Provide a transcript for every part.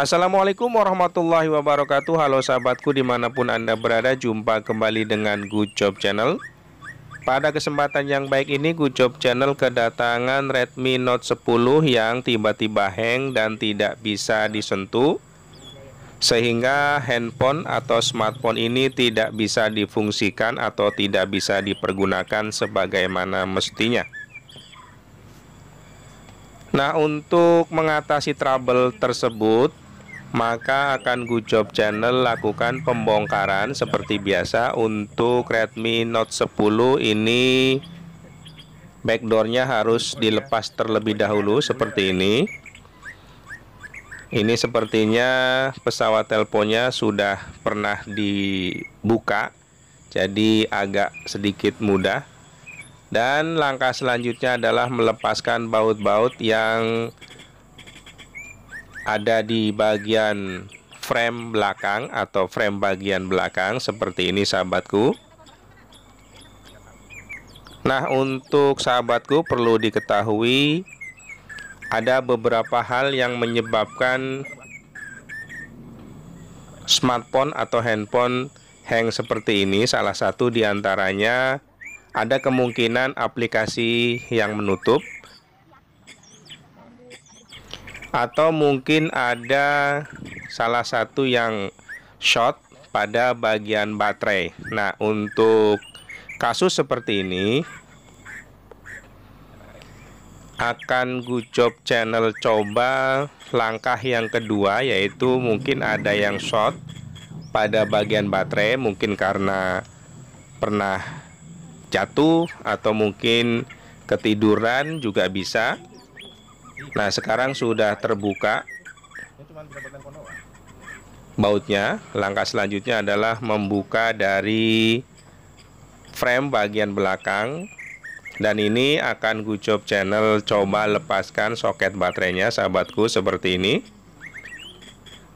Assalamualaikum warahmatullahi wabarakatuh Halo sahabatku dimanapun anda berada Jumpa kembali dengan Good Job Channel Pada kesempatan yang baik ini Good Job Channel kedatangan Redmi Note 10 Yang tiba-tiba hang dan tidak bisa disentuh Sehingga handphone atau smartphone ini tidak bisa difungsikan Atau tidak bisa dipergunakan sebagaimana mestinya Nah untuk mengatasi trouble tersebut maka akan Gujob Channel lakukan pembongkaran seperti biasa untuk Redmi Note 10 ini backdoornya harus dilepas terlebih dahulu seperti ini ini sepertinya pesawat teleponnya sudah pernah dibuka jadi agak sedikit mudah dan langkah selanjutnya adalah melepaskan baut-baut yang ada di bagian frame belakang atau frame bagian belakang seperti ini sahabatku Nah untuk sahabatku perlu diketahui ada beberapa hal yang menyebabkan smartphone atau handphone hang seperti ini salah satu diantaranya ada kemungkinan aplikasi yang menutup atau mungkin ada salah satu yang short pada bagian baterai. Nah, untuk kasus seperti ini akan gujob channel coba langkah yang kedua yaitu mungkin ada yang short pada bagian baterai mungkin karena pernah jatuh atau mungkin ketiduran juga bisa Nah sekarang sudah terbuka bautnya Langkah selanjutnya adalah membuka dari frame bagian belakang Dan ini akan Gucop channel coba lepaskan soket baterainya sahabatku seperti ini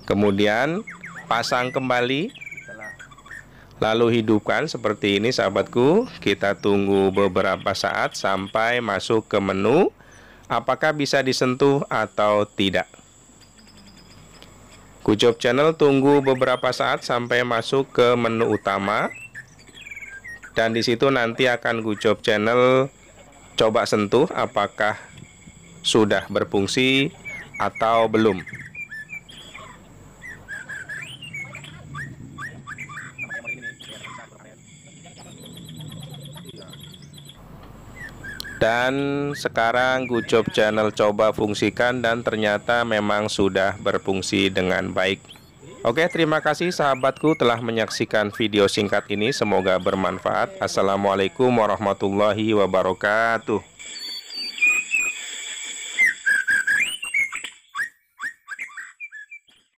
Kemudian pasang kembali Lalu hidupkan seperti ini sahabatku Kita tunggu beberapa saat sampai masuk ke menu apakah bisa disentuh atau tidak. Kujob channel tunggu beberapa saat sampai masuk ke menu utama dan di situ nanti akan Kujob channel coba sentuh apakah sudah berfungsi atau belum. dan sekarang Gucob Channel coba fungsikan dan ternyata memang sudah berfungsi dengan baik. Oke, terima kasih sahabatku telah menyaksikan video singkat ini. Semoga bermanfaat. Assalamualaikum warahmatullahi wabarakatuh.